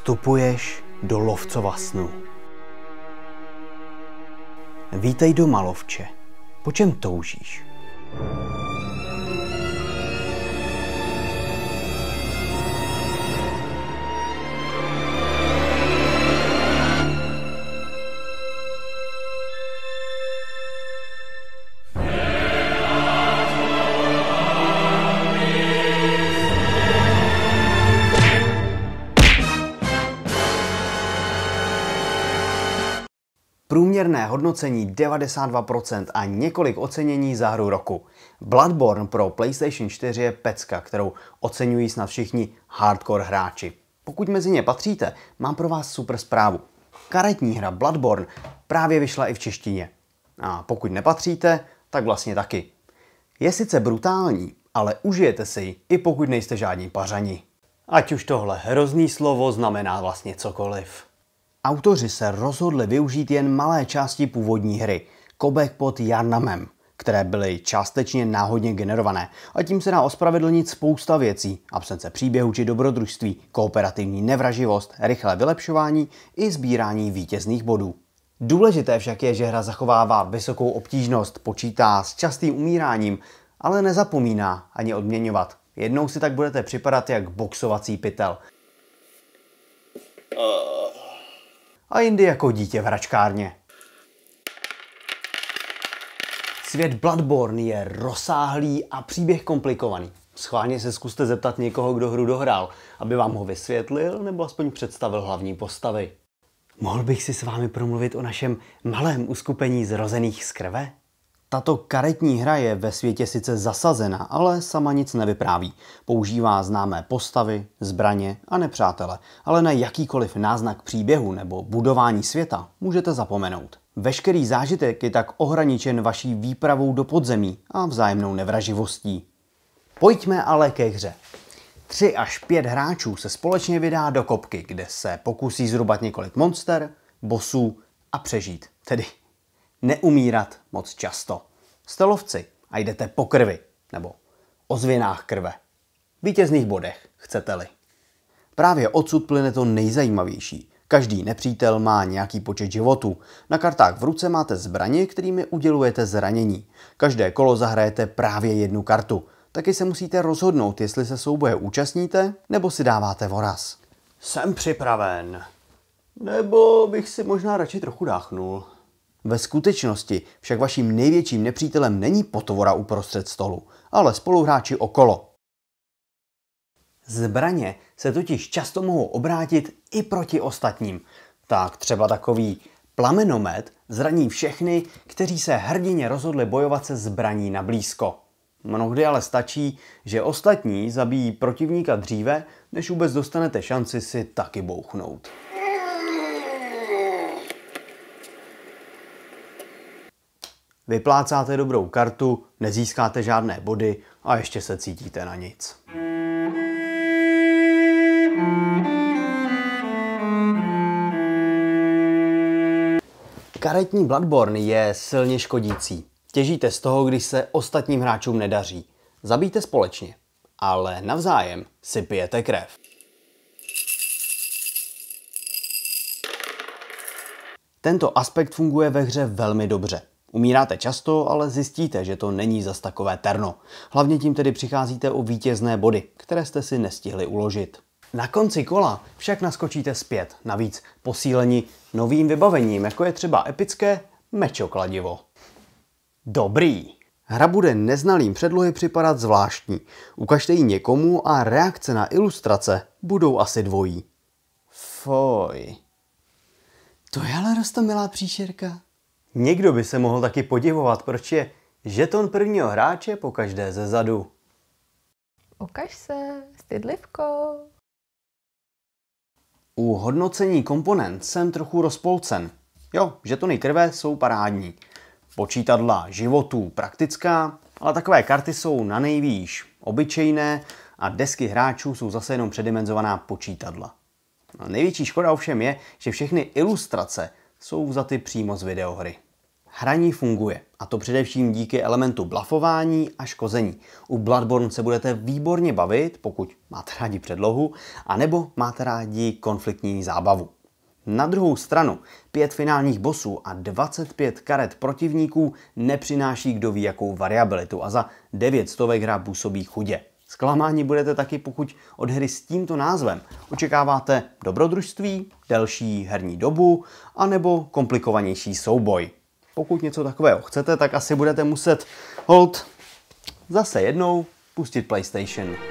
Vstupuješ do lovcova snu. Vítej do malovče. Po čem toužíš? Průměrné hodnocení 92% a několik ocenění za hru roku. Bloodborne pro PlayStation 4 je pecka, kterou oceňují snad všichni hardcore hráči. Pokud mezi ně patříte, mám pro vás super zprávu. Karetní hra Bloodborne právě vyšla i v češtině. A pokud nepatříte, tak vlastně taky. Je sice brutální, ale užijete si ji, i pokud nejste žádní pařani. Ať už tohle hrozný slovo znamená vlastně cokoliv. Autoři se rozhodli využít jen malé části původní hry, Kobek pod Jarnamem, které byly částečně náhodně generované a tím se dá ospravedlnit spousta věcí, absence příběhu či dobrodružství, kooperativní nevraživost, rychlé vylepšování i sbírání vítězných bodů. Důležité však je, že hra zachovává vysokou obtížnost, počítá s častým umíráním, ale nezapomíná ani odměňovat. Jednou si tak budete připadat jak boxovací pytel. Uh a jindy jako dítě v hračkárně. Svět Bloodborne je rozsáhlý a příběh komplikovaný. Schválně se zkuste zeptat někoho, kdo hru dohrál, aby vám ho vysvětlil nebo aspoň představil hlavní postavy. Mohl bych si s vámi promluvit o našem malém uskupení zrozených z krve? Tato karetní hra je ve světě sice zasazena, ale sama nic nevypráví. Používá známé postavy, zbraně a nepřátele, ale na jakýkoliv náznak příběhu nebo budování světa můžete zapomenout. Veškerý zážitek je tak ohraničen vaší výpravou do podzemí a vzájemnou nevraživostí. Pojďme ale ke hře. Tři až pět hráčů se společně vydá do kopky, kde se pokusí zrubat několik monster, bosů a přežít, tedy neumírat moc často. Jste lovci a jdete po krvi, nebo o zvěnách krve. Vítězných bodech, chcete-li. Právě odsud plyne to nejzajímavější. Každý nepřítel má nějaký počet životů. Na kartách v ruce máte zbraně, kterými udělujete zranění. Každé kolo zahrajete právě jednu kartu. Taky se musíte rozhodnout, jestli se souboje účastníte, nebo si dáváte voraz. Jsem připraven. Nebo bych si možná radši trochu dáchnul. Ve skutečnosti však vaším největším nepřítelem není potvora uprostřed stolu, ale spoluhráči okolo. Zbraně se totiž často mohou obrátit i proti ostatním. Tak třeba takový plamenomet zraní všechny, kteří se hrdině rozhodli bojovat se zbraní na blízko. Mnohdy ale stačí, že ostatní zabijí protivníka dříve, než vůbec dostanete šanci si taky bouchnout. Vyplácáte dobrou kartu, nezískáte žádné body a ještě se cítíte na nic. Karetní Bloodborne je silně škodící. Těžíte z toho, když se ostatním hráčům nedaří. Zabijte společně, ale navzájem si pijete krev. Tento aspekt funguje ve hře velmi dobře. Umíráte často, ale zjistíte, že to není zas takové terno. Hlavně tím tedy přicházíte o vítězné body, které jste si nestihli uložit. Na konci kola však naskočíte zpět, navíc posílení novým vybavením, jako je třeba epické mečokladivo. Dobrý. Hra bude neznalým předlohy připadat zvláštní. Ukažte ji někomu a reakce na ilustrace budou asi dvojí. Foj. To je ale rostomilá příšerka. Někdo by se mohl taky podivovat, proč je žeton prvního hráče po každé ze zadu. Ukaž se, stydlivko. U hodnocení komponent jsem trochu rozpolcen. Jo, žetony krve jsou parádní. Počítadla životů praktická, ale takové karty jsou na nejvýš obyčejné a desky hráčů jsou zase jenom předimenzovaná počítadla. No, největší škoda ovšem je, že všechny ilustrace jsou vzaty přímo z videohry. Hraní funguje, a to především díky elementu blafování a škození. U Bloodborne se budete výborně bavit, pokud máte rádi předlohu, anebo máte rádi konfliktní zábavu. Na druhou stranu, pět finálních bosů a 25 karet protivníků nepřináší kdo ví jakou variabilitu a za 9 stovek hra působí chudě. Zklamání budete taky, pokud od hry s tímto názvem očekáváte dobrodružství, delší herní dobu anebo komplikovanější souboj. Pokud něco takového chcete, tak asi budete muset hold zase jednou pustit PlayStation.